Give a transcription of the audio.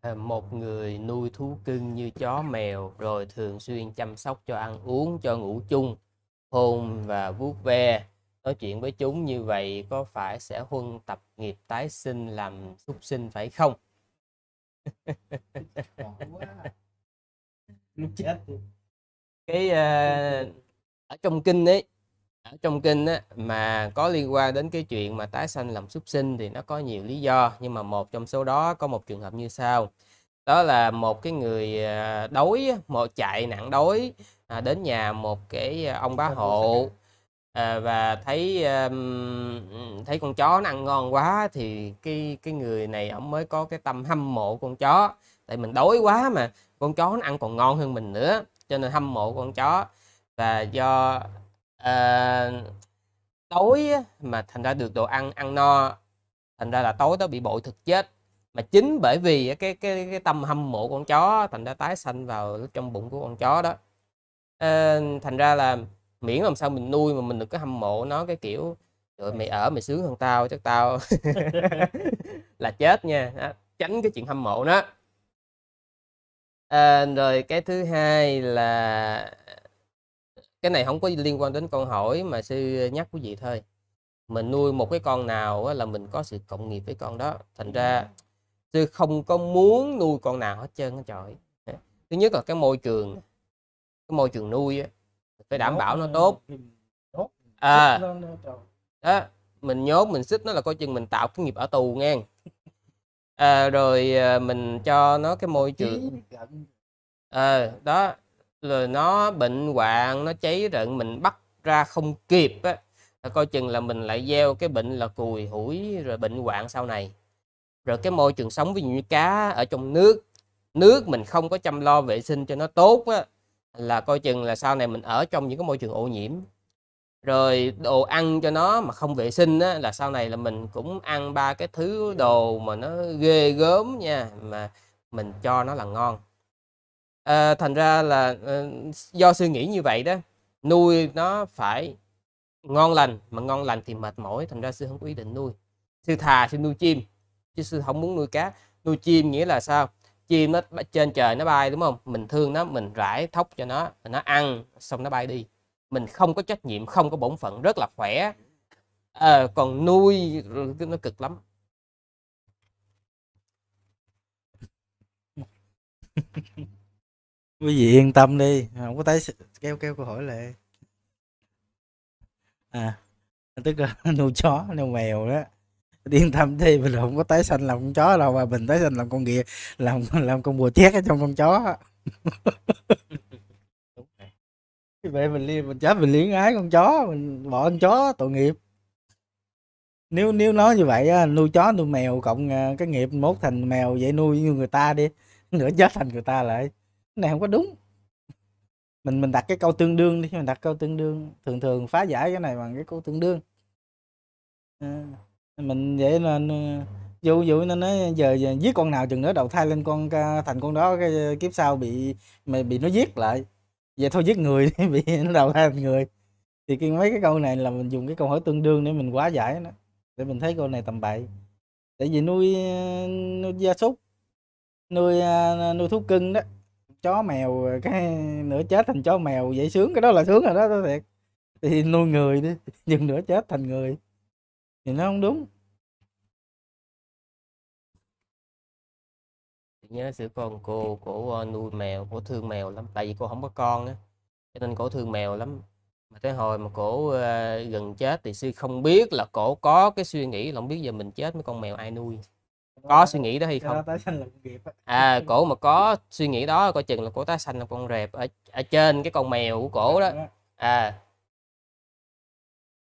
À, một người nuôi thú cưng như chó mèo rồi thường xuyên chăm sóc cho ăn uống cho ngủ chung hôn và vuốt ve nói chuyện với chúng như vậy có phải sẽ huân tập nghiệp tái sinh làm súc sinh phải không cái uh, ở trong kinh ấy ở trong kinh á, mà có liên quan đến cái chuyện mà tái sanh làm súc sinh thì nó có nhiều lý do nhưng mà một trong số đó có một trường hợp như sau đó là một cái người à, đói một chạy nặng đói à, đến nhà một cái à, ông bá hộ à, và thấy um, thấy con chó nó ăn ngon quá thì cái cái người này ông mới có cái tâm hâm mộ con chó tại mình đói quá mà con chó nó ăn còn ngon hơn mình nữa cho nên hâm mộ con chó và do à, tối mà thành ra được đồ ăn ăn no thành ra là tối đó bị bội thực chết mà chính bởi vì cái cái cái tâm hâm mộ con chó thành ra tái sanh vào trong bụng của con chó đó à, thành ra là miễn làm sao mình nuôi mà mình được cái hâm mộ nó cái kiểu rồi mày ở mày sướng hơn tao chắc tao là chết nha đó. tránh cái chuyện hâm mộ đó à, rồi cái thứ hai là cái này không có liên quan đến con hỏi mà sư nhắc quý vị thôi mình nuôi một cái con nào là mình có sự cộng nghiệp với con đó thành ra sư không có muốn nuôi con nào hết trơn hết trời thứ nhất là cái môi trường cái môi trường nuôi phải đảm bảo nó tốt à đó mình nhốt mình xích nó là coi chừng mình tạo cái nghiệp ở tù nghe à, rồi à, mình cho nó cái môi trường à, đó rồi nó bệnh hoạn nó cháy rận mình bắt ra không kịp á coi chừng là mình lại gieo cái bệnh là cùi hủi rồi bệnh hoạn sau này rồi cái môi trường sống ví dụ như cá ở trong nước nước mình không có chăm lo vệ sinh cho nó tốt á là coi chừng là sau này mình ở trong những cái môi trường ô nhiễm rồi đồ ăn cho nó mà không vệ sinh á là sau này là mình cũng ăn ba cái thứ đồ mà nó ghê gớm nha mà mình cho nó là ngon à, thành ra là à, do suy nghĩ như vậy đó nuôi nó phải ngon lành mà ngon lành thì mệt mỏi thành ra sư không có ý định nuôi sư thà sư nuôi chim chứ sư không muốn nuôi cá nuôi chim nghĩa là sao chim nó trên trời nó bay đúng không mình thương nó mình rải thóc cho nó nó ăn xong nó bay đi mình không có trách nhiệm không có bổn phận rất là khỏe à, còn nuôi nó cực lắm quý vị yên tâm đi không có tái kêu kêu câu hỏi lại à tức là nuôi chó nuôi mèo đó yên tâm đi mình không có tái sanh làm con chó đâu mà mình tái sanh làm con ghẹ làm làm con bùa chét ở trong con chó vậy mình liên mình chết mình liên ái con chó mình bỏ con chó tội nghiệp nếu nếu nói như vậy nuôi chó nuôi mèo cộng à, cái nghiệp mốt thành mèo vậy nuôi như người ta đi nữa chết thành người ta lại này không có đúng mình mình đặt cái câu tương đương đi mình đặt câu tương đương thường thường phá giải cái này bằng cái câu tương đương à, mình vậy là dụ dụ nó nói giờ, giờ giết con nào chừng nữa đầu thai lên con thành con đó cái kiếp sau bị mày bị nó giết lại vậy thôi giết người đi bị nó đầu thai người thì cái mấy cái câu này là mình dùng cái câu hỏi tương đương để mình quá giải nó để mình thấy câu này tầm bậy tại vì nuôi à, nuôi gia súc nuôi à, nuôi thú cưng đó chó mèo cái nửa chết thành chó mèo dễ sướng cái đó là sướng rồi đó tôi thiệt thì nuôi người đi nhưng nửa chết thành người thì nó không đúng nhớ sự con cô cổ à, nuôi mèo cổ thương mèo lắm tại vì cô không có con á cho nên cổ thương mèo lắm mà tới hồi mà cổ uh, gần chết thì sư không biết là cổ có cái suy nghĩ là không biết giờ mình chết mấy con mèo ai nuôi có suy nghĩ đó hay không à cổ mà có suy nghĩ đó coi chừng là cổ tá xanh là con rệp ở ở trên cái con mèo của cổ đó à